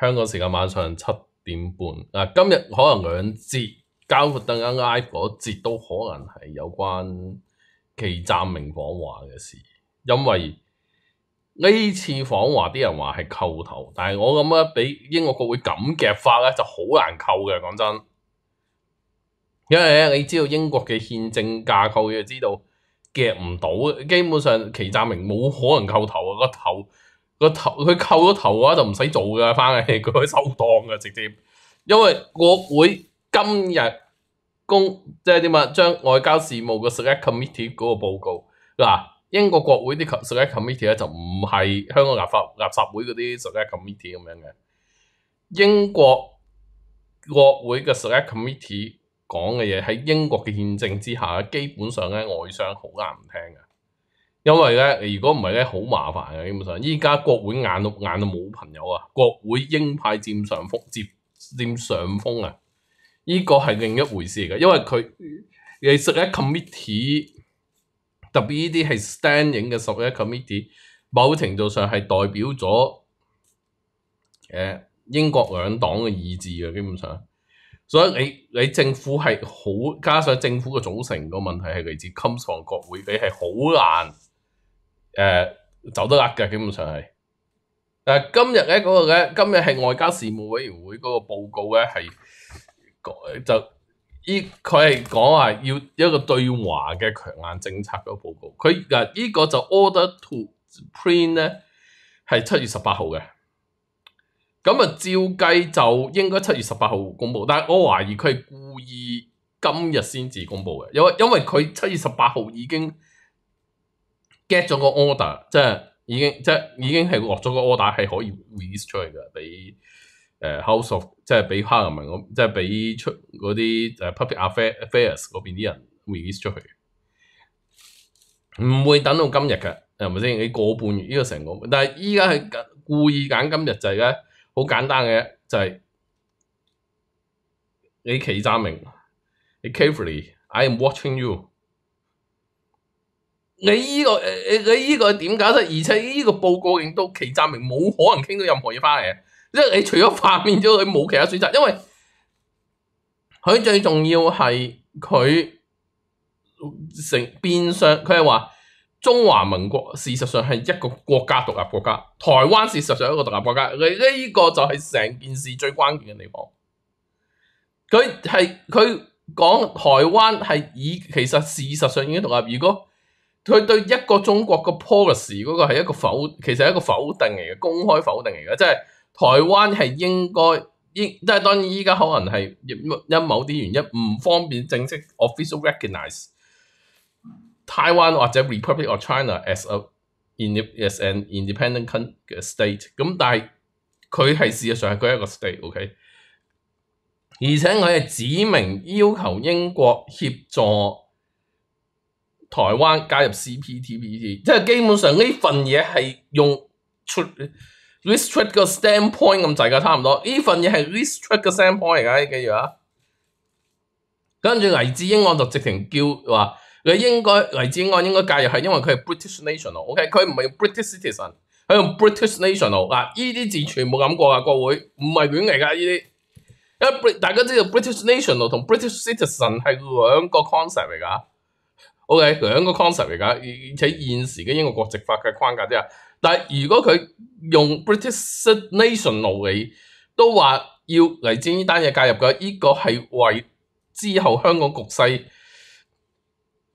香港时间晚上七点半啊，今日可能两节，交括等间挨嗰节都可能系有关其站明訪华嘅事，因为呢次访华啲人话系扣头，但系我咁樣俾英国国会咁夹法咧，就好难扣嘅，讲真。因为你知道英国嘅宪政架构，你就知道夹唔到。基本上，祁詡明冇可能扣头啊。个头个头佢扣咗头嘅话就唔使做噶，翻去佢可收档噶直接。因为国会今日公即系点啊，将外交事务嘅 select committee 嗰個報告嗱，英國國會啲 select committee 咧就唔係香港立法立法會嗰啲 select committee 咁樣嘅，英國國會嘅 select committee。講嘅嘢喺英國嘅憲政之下，基本上咧外相好難唔聽嘅，因為咧如果唔係咧好麻煩嘅。基本上依家國會眼到眼到冇朋友啊，國會英派佔上風，佔佔上風啊！依個係另一回事嚟嘅，因為佢嘅十一 committee 特別呢啲係 standing 嘅十一 committee，某程度上係代表咗誒英國兩黨嘅意志嘅，基本上。所以你你政府係好，加上政府嘅組成個問題係嚟自金創國會，你係好難誒走得甩嘅，基本上係。誒今日咧嗰個咧，今日係外交事務委員會嗰個報告咧係，就依佢係講話要一個對華嘅強硬政策個報告。佢啊依個就 order to print 咧係七月十八號嘅。咁啊，照計就應該七月十八號公布，但係我懷疑佢係故意今日先至公布嘅，因為因为佢七月十八號已經 get 咗個 order，即係已經即係已經係落咗個 order 係可以 release 出嚟嘅，俾誒 house of 即係俾 p a r l r a m e n t 即係俾出嗰啲诶 public affairs 嗰邊啲人 release 出去，唔會等到今日嘅，係咪先？你过半月呢個成個，但係依家係故意揀今日就係咧。好簡單嘅就係你祁澤明，carefully，I am watching you。你依個誒你依個點解得？而且依個報告令到祁站明冇可能傾到任何嘢翻嚟，即係你除咗發面之外，佢冇其他選擇，因為佢最重要係佢成變相佢係話。中華民國事實上係一個國家獨立國家，台灣事實上一個獨立國家。你呢個就係成件事最關鍵嘅地方。佢係佢講台灣係以其實事實上已經獨立。如果佢對一個中國個 policy 嗰個係一個否，其實係一個否定嚟嘅，公開否定嚟嘅。即係台灣係應該應，但係當然依家可能係因某啲原因唔方便正式 official r e c o g n i z e 台灣或者 Republic of China as a i n as an independent con state，咁但係佢係事實上係嗰一個 state，OK。而且我係指明要求英國協助台灣加入 CPTPP，即係基本上呢份嘢係用 restrict 個 standpoint 咁滯噶，差唔多呢份嘢係 restrict 個 standpoint 嚟㗎，記住啊，跟住黎智英我就直情叫話。你應該黎智英應該介入係因為佢係 British national，OK 佢唔係 British citizen，佢用 British national 嗱，呢啲字全部敢過啊國會，唔係亂嚟㗎呢啲。因為大家知道 British national 同 British citizen 係兩個 concept 嚟㗎，OK 兩個 concept 嚟㗎，而且現時嘅英國國籍法嘅框架啫。但係如果佢用 British national 嚟，都話要黎智英單嘢介入嘅，呢個係為之後香港局勢。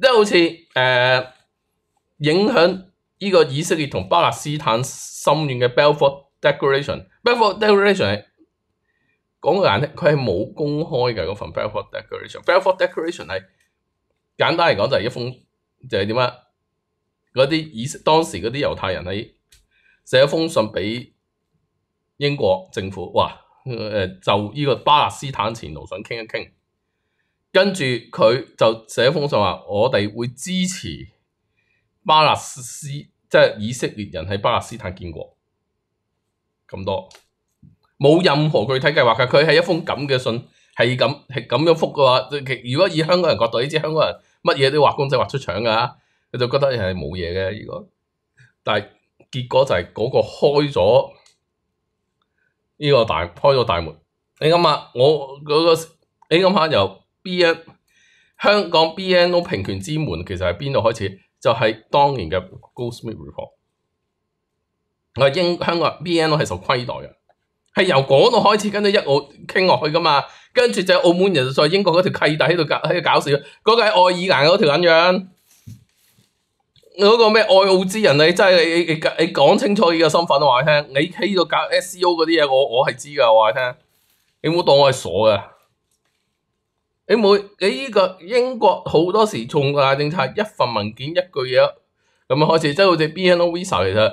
即係好似誒影響呢個以色列同巴勒斯坦心願嘅 b e l f o r r Declaration。b e l f o r r Declaration 講個人，佢係冇公開嘅嗰份 b e l f o r r Declaration。b e l f o r r Declaration 係簡單嚟講就係一封，就係點啊？嗰啲以當時嗰啲猶太人喺寫一封信俾英國政府，哇！誒，就呢個巴勒斯坦前途想傾一傾。跟住佢就寫封信話：我哋會支持巴勒斯，即係以色列人喺巴勒斯坦建國。咁多冇任何具體計劃嘅，佢係一封咁嘅信，係咁係咁樣覆嘅話。如果以香港人角度，呢知香港人乜嘢都畫公仔畫出腸噶，佢就覺得係冇嘢嘅。如果，但係結果就係嗰個開咗呢個大開咗大門。你諗下，我嗰個，你諗下又？B.N. 香港 B.N. o 平權之門其實係邊度開始？就係當年嘅 Goldsmith Report。我英香港 B.N. o 係受虧待嘅，係由嗰度開始，跟住一澳傾落去噶嘛。跟住就澳門人在英國嗰條契弟喺度搞喺度搞事，嗰個愛爾蘭嗰條咁樣，嗰個咩愛澳之人？你真係你你你講清楚你嘅身份我話你聽。你喺度搞 S.C.O. 嗰啲嘢，我我係知㗎，我話你聽。你冇當我係傻嘅。你每你呢個英國好多時重大政策一份文件一句嘢咁啊，開始即好似 B N O visa 其實，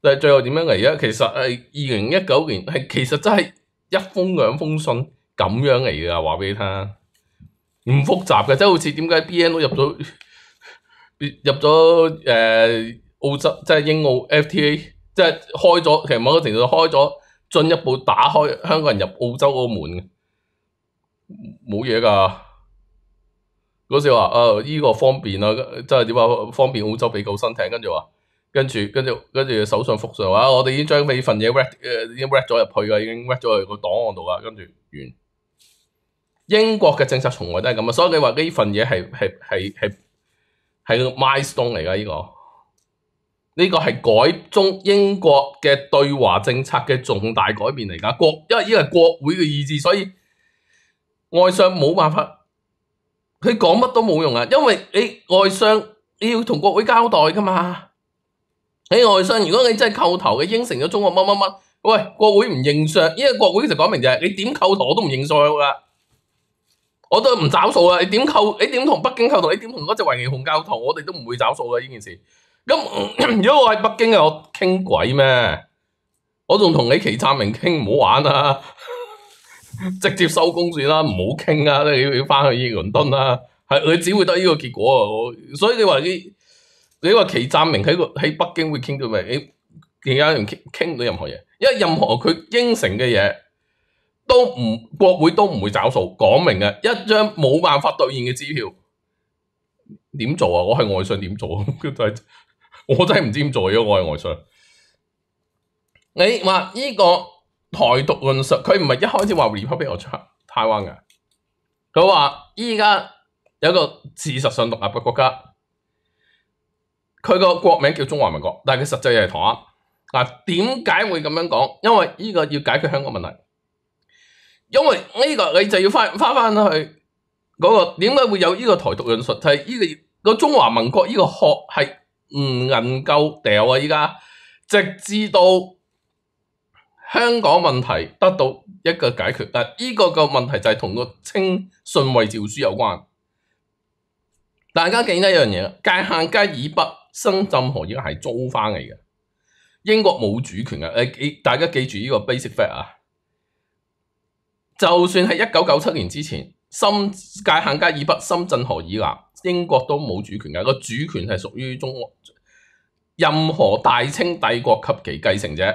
但係最後點樣嚟啊？其實係二零一九年係 其實真係一封兩封信咁樣嚟噶，話俾你聽，唔複雜嘅，即好似點解 B N O 入咗 入咗誒澳洲，即係英澳 F T A，即係開咗，其實某程度開咗進一步打開香港人入澳洲嗰門嘅。冇嘢噶，嗰时话诶呢个方便啊，即系点啊，方便澳洲俾救生艇，跟住话，跟住跟住跟住手相复信话，我哋已经将呢份嘢 ret 诶，已经 ret 咗入去噶，已经 ret 咗去个档案度噶，跟住完。英国嘅政策从来都系咁啊，所以你话呢份嘢系系系系系 milestone 嚟噶呢个，呢个系改中英国嘅对华政策嘅重大改变嚟噶，国因为呢个系国会嘅意志，所以。外相冇办法，佢讲乜都冇用啊！因为你外相你要同国会交代噶嘛，你外相如果你真系叩头，你应承咗中国乜乜乜，喂国会唔认相？因为国会其实讲明就系你点叩头都唔认数噶，我都唔找数啊！你点叩？你点同北京叩头？你点同嗰只维尼熊交托？我哋都唔会找数噶呢件事。咁如果我喺北京嘅，我倾鬼咩？我仲同你祁赞明倾唔好玩啊？直接收工算啦，唔好倾啊，你要要翻去伦敦啦。系佢只会得呢个结果啊，所以你话呢，你话祁赞明喺个喺北京会倾到咩？而家连倾倾到任何嘢，因为任何佢应承嘅嘢，都唔国会都唔会找数讲明嘅一张冇办法兑现嘅支票，点做啊？我系外商点做啊？我真系唔知点做啊！我系外商，你话呢个？台独论述，佢唔系一开始话 report 俾我 check 台湾嘅，佢话依家有个事实上独立嘅国家，佢个国名叫中华民国，但系佢实际又系台湾。嗱，点解会咁样讲？因为呢个要解决香港问题，因为呢个你就要翻翻翻去嗰个点解会有呢个台独论述，就系呢个个中华民国呢个壳系唔能够掉啊！依家直至到。香港問題得到一個解決，但係个個個問題就係同個清信卫诏書有關。大家記得一樣嘢，界限街以北深圳河已經係租翻嚟嘅，英國冇主權嘅。记大家記住呢個 basic fact 啊！就算係一九九七年之前，深界限街以北、深圳河以南，英國都冇主權嘅。個主權係屬於中國，任何大清帝國及其繼承者。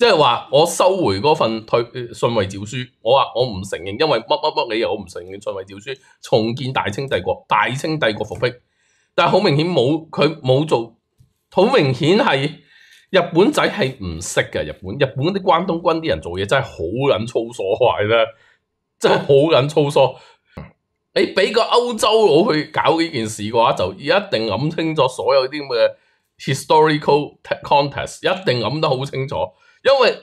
即係話，我收回嗰份退信為诏書，我話我唔承認，因為乜乜乜理由我唔承認信為诏書重建大清帝國，大清帝國復辟，但系好明顯冇佢冇做，好明顯係日本仔係唔識嘅。日本日本啲關東軍啲人做嘢真係好捻粗所坏啦，真系好捻粗所。你俾個歐洲佬去搞呢件事嘅話，就一定谂清楚所有啲咁嘅 historical context，一定谂得好清楚。因为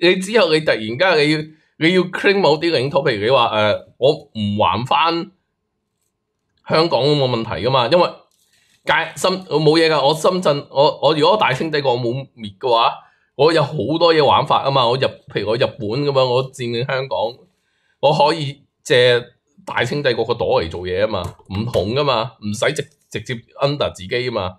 你你之后你突然间你要你要 c l a i m 某啲领土，譬如你话诶，我唔还翻香港冇问题噶嘛？因为界深我冇嘢噶，我深圳我我如果大清帝国冇灭嘅话，我有好多嘢玩法啊嘛！我日譬如我日本咁样，我占领香港，我可以借大清帝国个朵嚟做嘢啊嘛，唔同噶嘛，唔使直直接 under 自己啊嘛，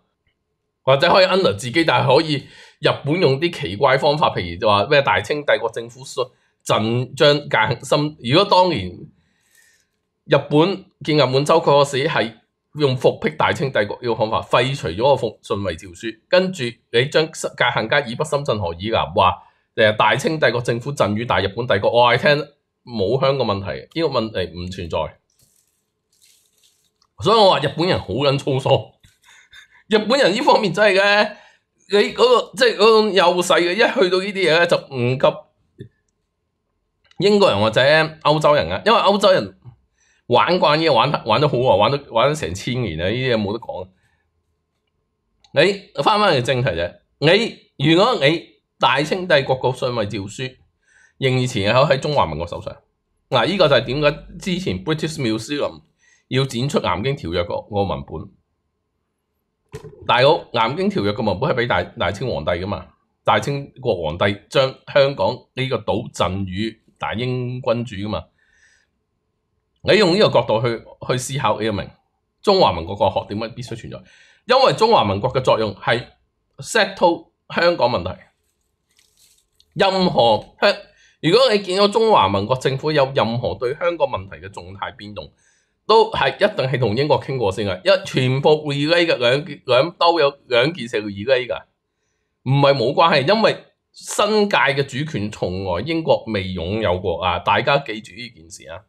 或者可以 under 自己，但系可以。日本用啲奇怪方法，譬如就話咩大清帝國政府信鎮将戒心。如果當年日本建日满洲国時，係用复辟大清帝國呢個方法廢除咗個奉顺为诏书，跟住你將戒行家以不深圳何以南話诶大清帝國政府鎮於大日本帝國，我係聽冇香個問題，呢個問題唔存在。所以我話日本人好捻粗疏，日本人呢方面真係嘅。你嗰个即系嗰种幼细嘅，一去到呢啲嘢咧就唔急。英国人或者欧洲人啊，因为欧洲人玩惯嘢，玩玩得好啊，玩都玩咗成千年啊，呢啲嘢冇得讲。你翻翻嚟正题啫，你如果你大清帝国嘅信位诏书，仍然前有喺中华民国手上，嗱呢个就系点解之前 British Museum 要展出南京条约个文本？大佬《南京条约》嘅文本系俾大大清皇帝噶嘛？大清国皇帝将香港呢个岛赠予大英君主噶嘛？你用呢个角度去去思考，你明中华民国国学点解必须存在？因为中华民国嘅作用系 settle 香港问题。任何香，如果你见到中华民国政府有任何对香港问题嘅重大变动，都系一定系同英國傾過先嘅，一全部耳機嘅兩两兩有兩件事會耳機噶，唔係冇關係，因為新界嘅主權從來英國未擁有過啊！大家記住呢件事啊，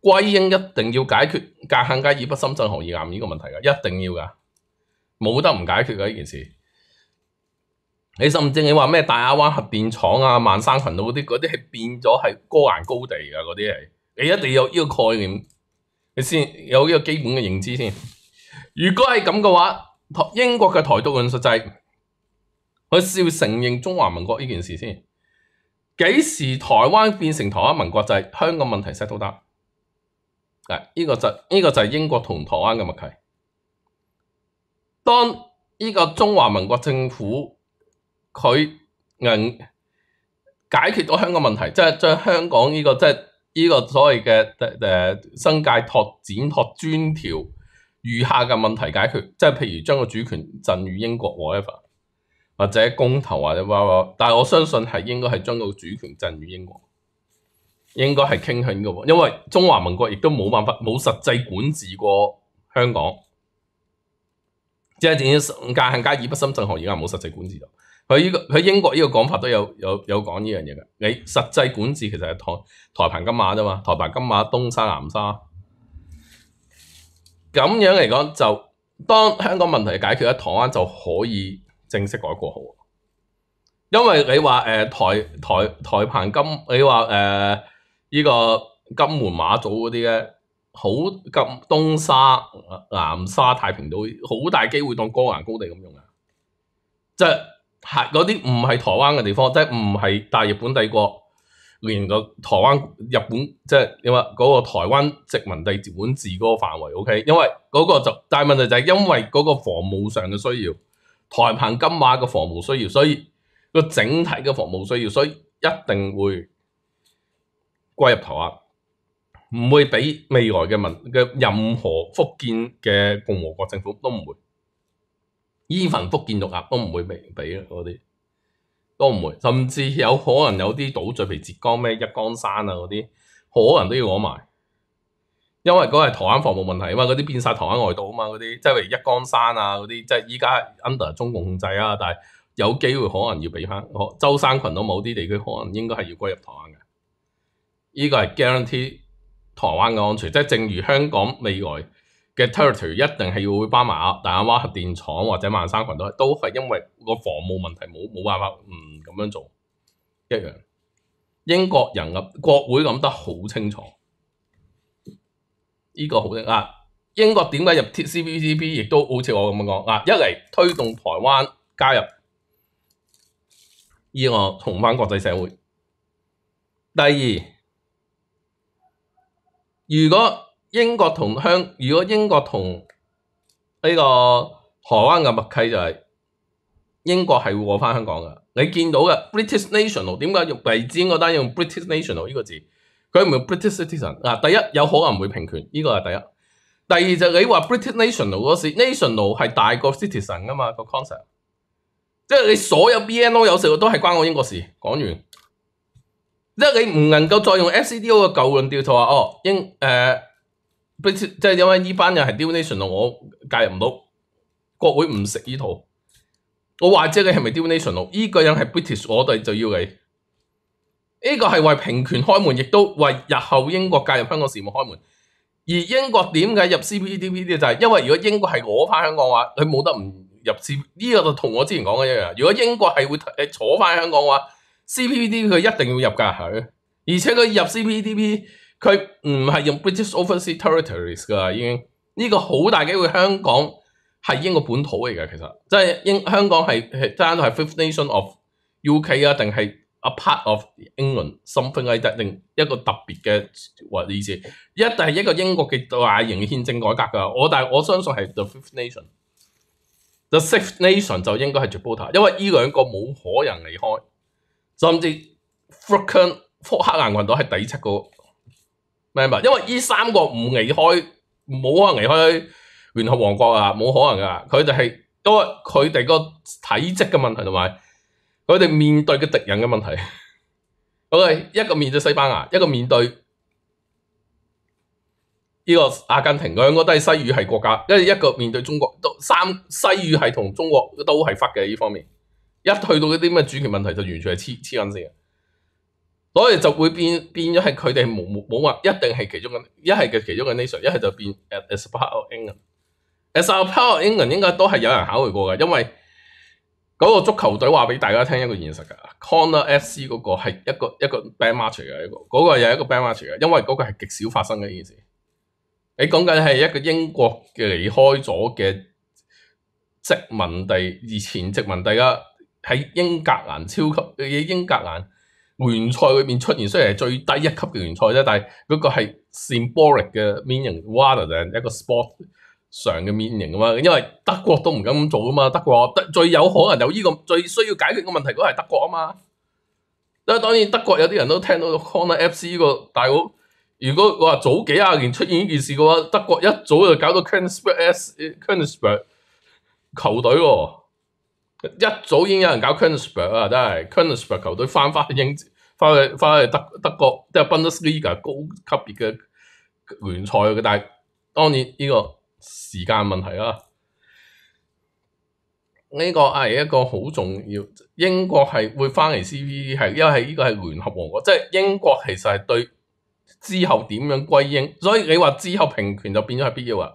歸英一定要解決隔限街以北深圳河以南呢個問題噶，一定要噶，冇得唔解決嘅呢件事。你甚至你話咩大亞灣核電廠啊、萬山群島嗰啲，嗰啲係變咗係高岩高地嘅嗰啲係。你一定要有呢个概念，你先有呢个基本嘅认知先。如果系咁嘅话，英国嘅台独论述就系佢要承认中华民国呢件事先。几时台湾变成台湾民国制，香港问题食都得？诶，呢个就呢个就系英国同台湾嘅默契。当呢个中华民国政府佢能解决到香港问题，即系将香港呢个即系。呢個所謂嘅誒誒新界拓展擴專條餘下嘅問題解決，即係譬如將個主權贈與英國或 ever，或者公投或者哇哇，但我相信係應該係將個主權贈與英國，應該係傾向嘅喎，因為中華民國亦都冇辦法冇實際管治過香港，即係點樣界限加以不深圳河而家冇實際管治到。佢依個佢英國呢個講法都有有有講呢樣嘢嘅，你實際管治其實係台台澎金馬啫嘛，台澎金馬東沙南沙咁樣嚟講，就當香港問題解決咗，台灣就可以正式改過號。因為你話誒台台台澎金，你話誒依個金門馬祖嗰啲咧，好咁東沙南沙太平島，好大機會當江顏高地咁用啊，即係。係嗰啲唔係台灣嘅地方，即係唔係大日本帝國連個台灣日本，即係你話嗰個台灣殖民地接管治嗰個範圍，OK？因為嗰個就但係問題就係因為嗰個防務上嘅需要，台澎金馬嘅防務需要，所以個整體嘅防務需要，所以一定會歸入台啊，唔會俾未來嘅民嘅任何福建嘅共和國政府都唔會。依份福建肉鸭都唔会畀。俾啦，嗰啲都唔会，甚至有可能有啲岛在譬如浙江咩一江山啊嗰啲，可能都要攞埋，因为嗰系台湾防务问题啊嘛，嗰啲变晒台湾外岛啊嘛，嗰啲即系譬如一江山啊嗰啲，即系依家 under 中共控制啊，但系有机会可能要俾翻，周山群島某啲地区可能应该系要归入台湾嘅，呢个系 guarantee 台湾嘅安全，即系正如香港未来。嘅 territory 一定系要會包埋大亞灣核電廠或者萬山群都都係因為個防務問題冇冇辦法唔咁樣做一樣。英國人諗國會諗得好清楚，呢個好啲啊！英國點解入 TCCP 亦都好似我咁樣講啊？一嚟推動台灣加入呢個重返國際社會。第二，如果英國同香，如果英國同呢個台灣嘅默契就係英國係會過翻香港嘅。你見到嘅 British National，點解用鼻子嗰單用 British National 呢個字？佢唔用 British Citizen 嗱。第一有可能會平等，呢個係第一。第二就你話 British National 嗰時，National 係大過 Citizen 噶嘛個 concept，即係你所有 BNO 有候都係關我英國事。講完，即係你唔能夠再用 s c d o 嘅舊論調就話哦，英誒。即系因為呢班人係 donation 我介入唔到，國會唔食呢套。我話者你係咪 donation 咯？呢個人係 British，我哋就要你。呢個係為平權開門，亦都為日後英國介入香港事務開門。而英國點解入 CPTP 啲就係因為如果英國係我翻香港話，佢冇得唔入 C。呢個就同我之前講嘅一樣。如果英國係會坐翻香港嘅話，CPTP 佢一定要入噶，而且佢入 CPTP。佢唔係用 British Overseas Territories 㗎，已經呢個好大機會。香港係英國本土嚟嘅，其實即係英香港係係真係 fifth nation of UK 啊，定係 a part of England，something i d e t a 定一個特別嘅或意思，一定係一個英國嘅大型憲政改革㗎。我但係我相信係 the fifth nation，the s i x t h nation 就應該係 Gibraltar，因為呢兩個冇可能離開，甚至 f 克 l k l n 群島係第七個。明白，因為呢三個唔離開，冇可能離開聯合王國啊，冇可能噶。佢哋係因係佢哋個體積嘅問題同埋，佢哋面對嘅敵人嘅問題。我係一個面對西班牙，一個面對呢個阿根廷，兩個都係西語系國家，跟住一個面對中國都三西語係同中國都係發嘅呢方面。一去到嗰啲咩主權問題，就完全係黐黐緊線所以就會變變咗係佢哋冇冇話一定係其中嘅一係嘅其中嘅 nation，一係就變 at as part of England。as a part of England 應該都係有人考慮過嘅，因為嗰個足球隊話俾大家聽一個現實㗎。c o n o r C 嗰個係一個一個 ban match 嘅一個，嗰個又一個 ban match 嘅，因為嗰個係極少發生嘅一件事。你講緊係一個英國嘅離開咗嘅殖民地，以前殖民地啊，喺英格蘭超級英格蘭。聯賽裏面出現，雖然係最低一級嘅聯賽啫，但係嗰個係 symbolic 嘅 m i n n 型 w a t e r a n 一個 sport 上嘅 m i n n 型啊嘛。因為德國都唔敢咁做啊嘛，德國，最有可能有呢個最需要解決嘅問題，嗰係德國啊嘛。为當然德國有啲人都聽到 c r o n e r FC 依個大佬，如果話早幾廿年出現呢件事嘅話，德國一早就搞到 k n s r s n e n r c 球隊喎。一早已經有人搞 Kunnsport 啊，都係 Kunnsport 球隊翻翻英翻去翻去德德國即係 Bundesliga 高級別嘅聯賽嘅，但係當然呢個時間問題啦。呢個係一個好重要，英國係會翻嚟 c v e 係，因為呢個係聯合王國，即係英國其實係對之後點樣歸英，所以你話之後平權就變咗係必要啊。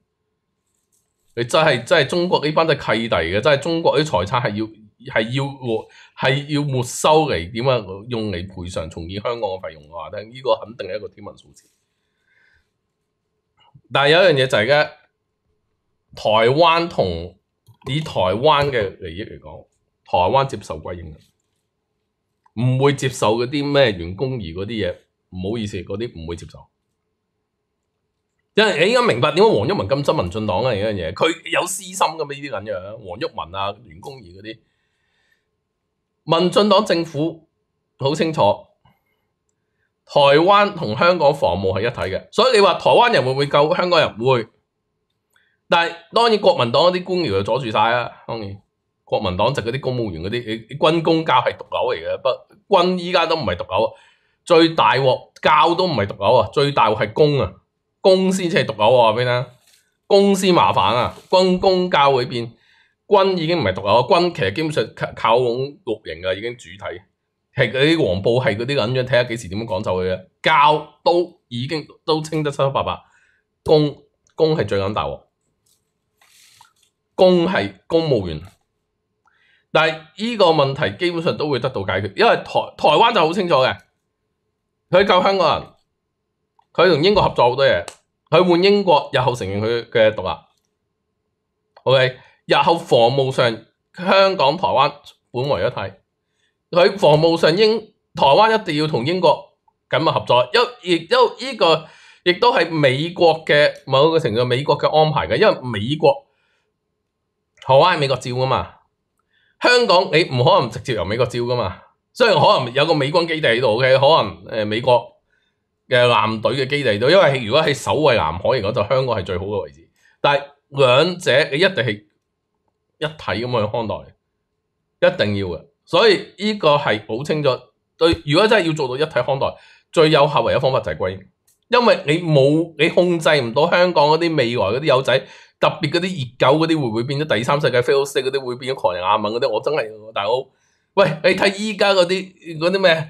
你真系真系中国呢班都契弟嘅，真系中国啲财产系要系要系要没收嚟点啊？用嚟赔偿重建香港嘅费用嘅话，呢呢个肯定系一个天文数字。但系有一样嘢就系而台湾同以台湾嘅利益嚟讲，台湾接受归嘅，唔会接受嗰啲咩员工而嗰啲嘢，唔好意思，嗰啲唔会接受。因为你依家明白点解黄毓民咁憎民进党啊？呢样嘢，佢有私心噶嘛？呢啲咁样，黄毓民啊、袁公仪嗰啲，民进党政府好清楚，台湾同香港防务系一体嘅，所以你话台湾人会唔会救香港人会？但系当然国民党嗰啲官僚就阻住晒啦。当然国民党籍嗰啲公务员嗰啲，军公教系毒狗嚟嘅，不军依家都唔系毒狗啊，最大镬教都唔系毒狗啊，最大镬系公啊。公司即係獨有我話俾你聽，公司麻煩啊，軍公教會變軍已經唔係獨有，軍其實基本上靠拢六营噶，已經主體，系嗰啲黃布係嗰啲咁樣，睇下幾時點講就佢嘅教都已經都清得七七八八，公公係最撚大鑊，公係公務員，但係依個問題基本上都會得到解決，因為台台灣就好清楚嘅，佢救香港人。佢同英國合作好多嘢，佢換英國日後承認佢嘅獨立。O.K. 日後防務上香港、台灣本為一體，佢防務上英台灣一定要同英國緊密合作。因亦都呢個亦都係美國嘅某個程度，美國嘅安排嘅，因為美國台灣美國照噶嘛，香港你唔可能直接由美國照噶嘛，雖然可能有個美軍基地喺度，O.K. 可能誒美國。嘅艦隊嘅基地度，因為如果喺守衞南海嚟講，就香港係最好嘅位置。但係兩者你一定係一體咁去看待，一定要嘅。所以呢個係好清楚。對，如果真係要做到一體看待，最有效唯一方法就係歸，因為你冇你控制唔到香港嗰啲未來嗰啲友仔，特別嗰啲熱狗嗰啲，會唔會變咗第三世界菲 a i l s 嗰啲，會變咗狂人亞文嗰啲？我真係大佬，喂，你睇依家嗰啲嗰啲咩？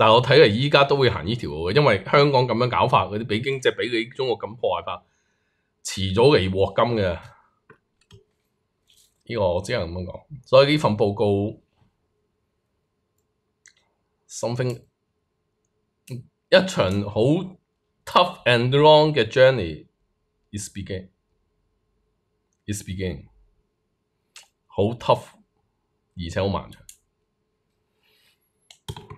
但系我睇嚟依家都会行呢条路嘅，因为香港咁样搞法，嗰啲俾经济俾你中国咁破坏法，迟早嚟获金嘅。呢个我只能咁样讲。所以呢份报告，something 一場好 tough and long 嘅 journey is beginning is beginning 好 tough 而且好漫長。